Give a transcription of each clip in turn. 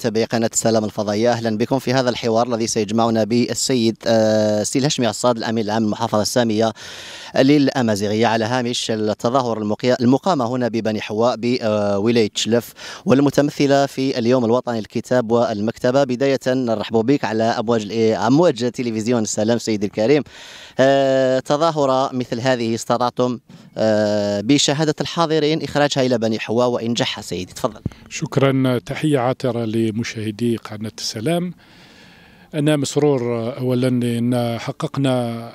متابعي قناة السلام الفضائية أهلا بكم في هذا الحوار الذي سيجمعنا بالسيد آه، سيل هشمي عصاد الأمين العام المحافظة السامية للأمازيغية على هامش التظاهر المقامة هنا ببني حواء بولاية شلف والمتمثلة في اليوم الوطني للكتاب والمكتبة بداية نرحب بك على أبواج آه، أمواج تلفزيون السلام سيدي الكريم آه، تظاهرة مثل هذه استطعتم آه، بشهادة الحاضرين إخراجها إلى بني حواء وإنجاحها سيدي تفضل شكرا تحية عاطرة لمشاهدي قناة السلام أنا مسرور أولا لأن حققنا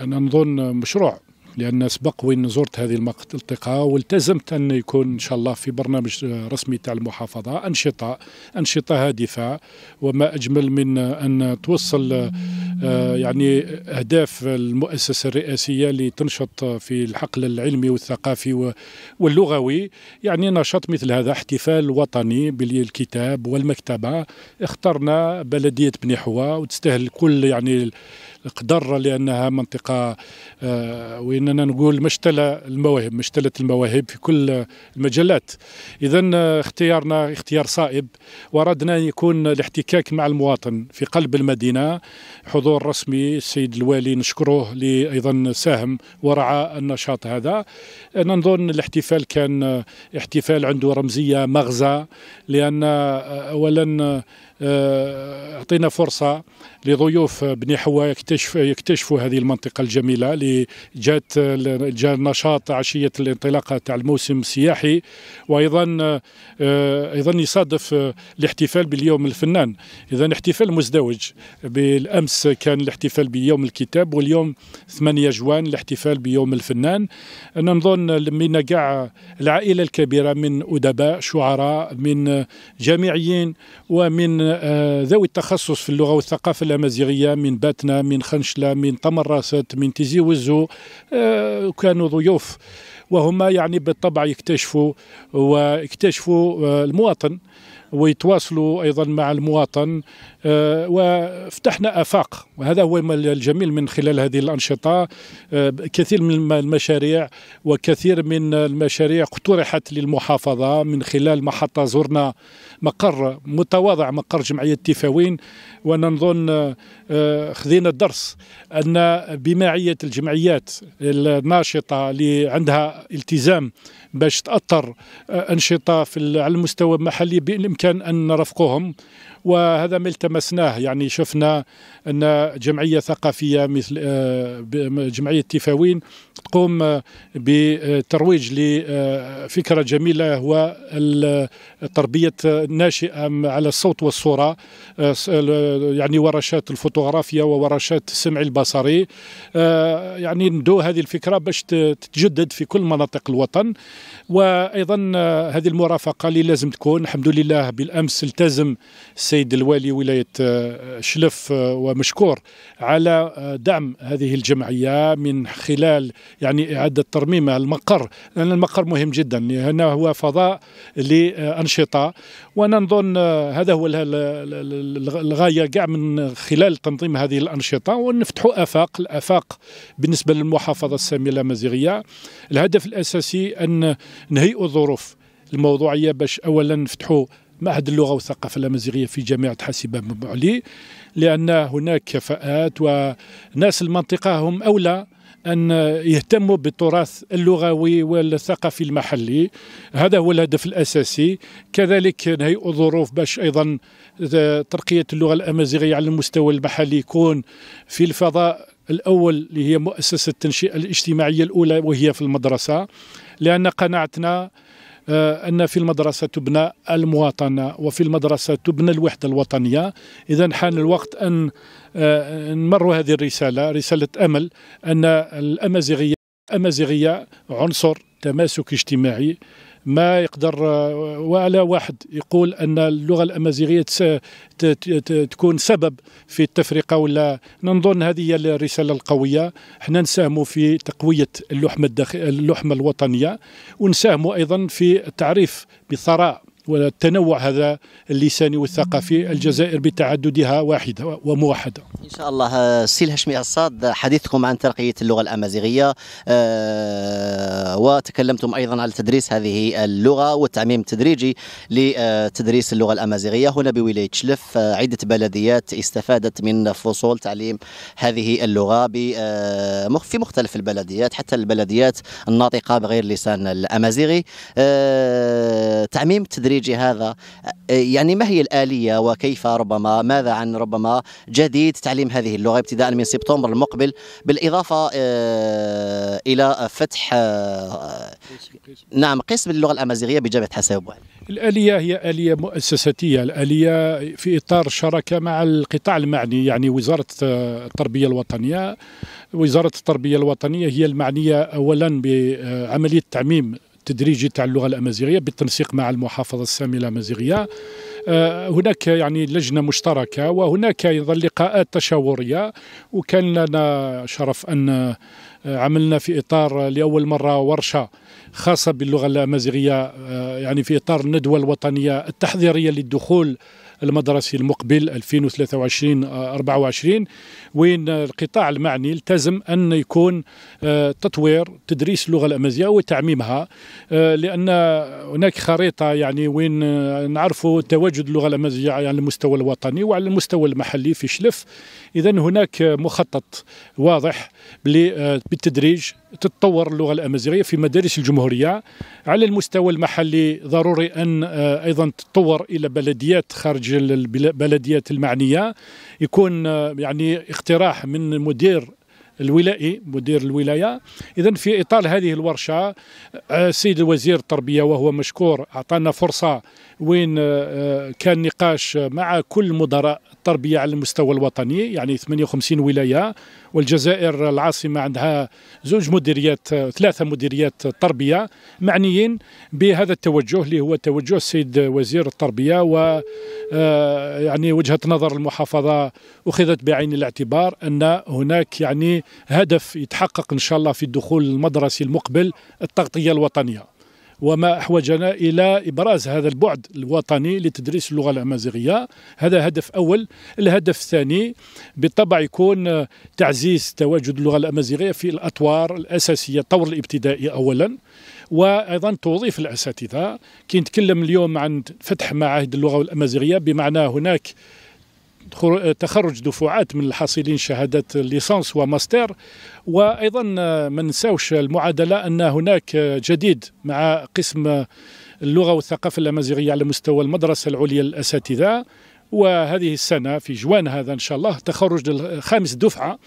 أنا نظن مشروع لأن سبق وين زرت هذه المنطقة والتزمت أن يكون إن شاء الله في برنامج رسمي تاع المحافظة أنشطة أنشطة هادفة وما أجمل من أن توصل آه، يعني أهداف المؤسسة الرئاسية اللي تنشط في الحقل العلمي والثقافي واللغوي يعني نشاط مثل هذا احتفال وطني بالكتاب والمكتبة اخترنا بلدية بني حوا وتستاهل كل يعني القدر لانها منطقه آه، واننا نقول مشتلى المواهب مشتله المواهب في كل المجالات اذا اختيارنا اختيار صائب واردنا يكون الاحتكاك مع المواطن في قلب المدينه حضور رسمي السيد الوالي نشكره لي ايضا ساهم ورعى النشاط هذا انا نظن الاحتفال كان احتفال عنده رمزيه مغزى لان اولا آه، اعطينا فرصه لضيوف بني حوايك يكتشف يكتشفوا هذه المنطقة الجميلة اللي جات جاء النشاط عشية الانطلاقة تاع الموسم السياحي وأيضا آه، أيضا يصادف آه، الاحتفال باليوم الفنان إذا احتفال مزدوج بالأمس كان الاحتفال بيوم الكتاب واليوم 8 جوان الاحتفال بيوم الفنان أنا نظن من كاع العائلة الكبيرة من أدباء شعراء من جامعيين ومن آه، ذوي التخصص في اللغة والثقافة الأمازيغية من باتنا من من خنشلة من طمراسات من تيزي وزو آه، كانوا ضيوف وهما يعني بالطبع يكتشفوا ويكتشفوا آه، المواطن ويتواصلوا ايضا مع المواطن آه، وفتحنا افاق وهذا هو الجميل من خلال هذه الانشطه آه، كثير من المشاريع وكثير من المشاريع اقترحت للمحافظه من خلال محطه زرنا مقر متواضع مقر جمعيه تيفاوين ونظن آه، خذينا الدرس ان بماعيه الجمعيات الناشطه اللي عندها التزام باش تاثر انشطه في على المستوى المحلي بامكان يمكن أن نرافقهم وهذا ما التمسناه يعني شفنا أن جمعية ثقافية مثل آه، جمعية تيفاوين تقوم بترويج لفكرة جميلة هو التربيه الناشئة على الصوت والصورة آه، يعني ورشات الفوتوغرافيا وورشات السمع البصري آه، يعني ندو هذه الفكرة باش تتجدد في كل مناطق الوطن وأيضا هذه المرافقة اللي لازم تكون الحمد لله بالامس التزم السيد الوالي ولايه آه، شلف آه، ومشكور على آه، دعم هذه الجمعيه من خلال يعني اعاده ترميمها المقر لان المقر مهم جدا هنا هو فضاء لانشطه وانا نظن هذا هو الغايه كاع من خلال تنظيم هذه الانشطه ونفتحوا افاق الافاق بالنسبه للمحافظه الساميه الامازيغيه الهدف الاساسي ان نهيئوا الظروف الموضوعيه باش اولا نفتحوا معهد اللغة والثقافة الأمازيغية في جامعة حاسبة بن لأن هناك كفاءات وناس المنطقة هم أولى أن يهتموا بالتراث اللغوي والثقافي المحلي هذا هو الهدف الأساسي كذلك نهيئ ظروف باش أيضا ترقية اللغة الأمازيغية على المستوى المحلي يكون في الفضاء الأول اللي هي مؤسسة التنشئة الاجتماعية الأولى وهي في المدرسة لأن قناعتنا آه، أن في المدرسة تبنى المواطنة وفي المدرسة تبنى الوحدة الوطنية إذا حان الوقت أن آه، نمر هذه الرسالة رسالة أمل أن الأمازيغية أمازيغية عنصر تماسك اجتماعي ما يقدر ولا واحد يقول ان اللغه الامازيغيه تكون سبب في التفرقه ولا نظن هذه هي الرساله القويه احنا نساهموا في تقويه اللحمه اللحمه الوطنيه ونساهموا ايضا في التعريف بثراء والتنوع هذا اللساني والثقافي الجزائر بتعددها واحدة وموحدة إن شاء الله آه، سي الهشمي عصاد حديثكم عن ترقية اللغة الأمازيغية آه، وتكلمتم أيضا على تدريس هذه اللغة والتعميم التدريجي لتدريس اللغة الأمازيغية هنا بولاية شلف آه، عدة بلديات استفادت من فصول تعليم هذه اللغة في مختلف البلديات حتى البلديات الناطقة بغير لسان الأمازيغي تعميم تدريجي الخليجي هذا يعني ما هي الآلية وكيف ربما ماذا عن ربما جديد تعليم هذه اللغة ابتداء من سبتمبر المقبل بالإضافة إلى فتح نعم قسم اللغة الأمازيغية بجامعة حساب الآلية هي آلية مؤسساتية الآلية في إطار شراكة مع القطاع المعني يعني وزارة التربية الوطنية وزارة التربية الوطنية هي المعنية أولا بعملية تعميم تدريجي تاع اللغه الامازيغيه بالتنسيق مع المحافظه الساميه الامازيغيه آه، هناك يعني لجنه مشتركه وهناك ايضا لقاءات تشاوريه وكان لنا شرف ان آه، عملنا في اطار لاول مره ورشه خاصه باللغه الامازيغيه آه، يعني في اطار الندوه الوطنيه التحضيريه للدخول المدرسي المقبل 2023 24 وين القطاع المعني التزم ان يكون آه، تطوير تدريس اللغه الامازيغيه وتعميمها آه، لان هناك خريطه يعني وين آه، نعرفوا تواجد اللغه الامازيغيه على المستوى الوطني وعلى المستوى المحلي في شلف اذا هناك مخطط واضح آه، بالتدريج تتطور اللغه الامازيغيه في مدارس الجمهوريه على المستوى المحلي ضروري ان آه، ايضا تتطور الى بلديات خارج البلديات المعنيه يكون آه، يعني اقتراح من مدير الولائي مدير الولايه اذا في اطار هذه الورشه السيد وزير التربيه وهو مشكور اعطانا فرصه وين آه، آه، كان نقاش مع كل مدراء التربية على المستوى الوطني يعني 58 ولاية والجزائر العاصمة عندها زوج مديريات آه، ثلاثة مديريات تربية معنيين بهذا التوجه اللي هو توجه السيد وزير التربية و يعني وجهة نظر المحافظة أخذت بعين الاعتبار أن هناك يعني هدف يتحقق إن شاء الله في الدخول المدرسي المقبل التغطية الوطنية وما أحوجنا إلى إبراز هذا البعد الوطني لتدريس اللغة الأمازيغية هذا هدف أول الهدف الثاني بالطبع يكون تعزيز تواجد اللغة الأمازيغية في الأطوار الأساسية الطور الابتدائي أولا وايضا توظيف الاساتذه كي نتكلم اليوم عن فتح معاهد اللغه الامازيغيه بمعنى هناك تخرج دفعات من الحاصلين شهادات ليسانس وماستر وايضا آه، ما ننساوش المعادله ان هناك جديد مع قسم اللغه والثقافه الامازيغيه على مستوى المدرسه العليا للاساتذه وهذه السنة في جوان هذا إن شاء الله تخرج الخامس دفعة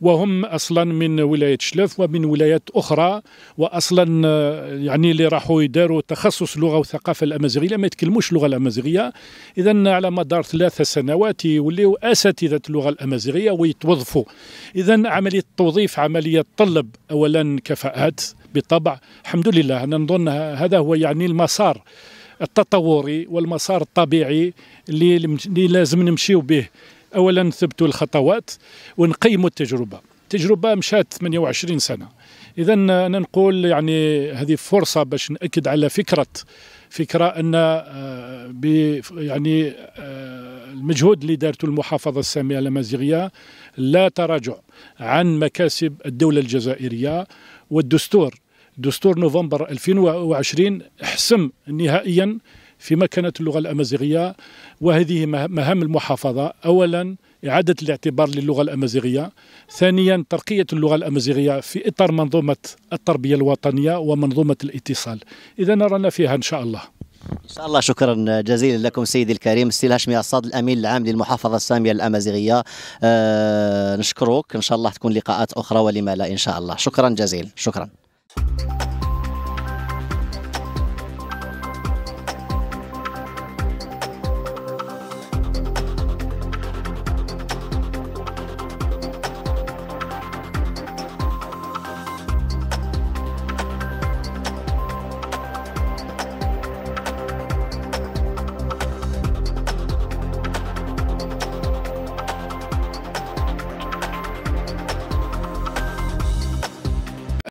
وهم اصلا من ولايه شلف ومن ولايات اخرى واصلا آه، يعني اللي راحوا يداروا تخصص لغه وثقافه الامازيغيه ما يتكلموش اللغه الامازيغيه اذا على مدار ثلاثة سنوات يوليوا اساتذه اللغه الامازيغيه ويتوظفوا اذا عمليه التوظيف عمليه تطلب اولا كفاءات بالطبع الحمد لله انا نظن هذا هو يعني المسار التطوري والمسار الطبيعي اللي لازم نمشيو به اولا نثبتوا الخطوات ونقيموا التجربه التجربه مشات 28 سنه اذا انا نقول يعني هذه فرصه باش ناكد على فكره فكره ان آه، يعني آه، المجهود اللي دارته المحافظه الساميه الامازيغيه لا تراجع عن مكاسب الدوله الجزائريه والدستور دستور نوفمبر 2020 حسم نهائيا في مكانة اللغة الأمازيغية وهذه مهام المحافظة أولا إعادة الاعتبار للغة الأمازيغية ثانيا ترقية اللغة الأمازيغية في إطار منظومة التربية الوطنية ومنظومة الاتصال إذا رانا فيها إن شاء الله ان شاء الله شكرا جزيلا لكم سيدي الكريم السيد هاشمي الصاد الامين العام للمحافظه الساميه الامازيغيه أه نشكرك ان شاء الله تكون لقاءات اخرى ولما لا ان شاء الله شكرا جزيلا شكرا Bye.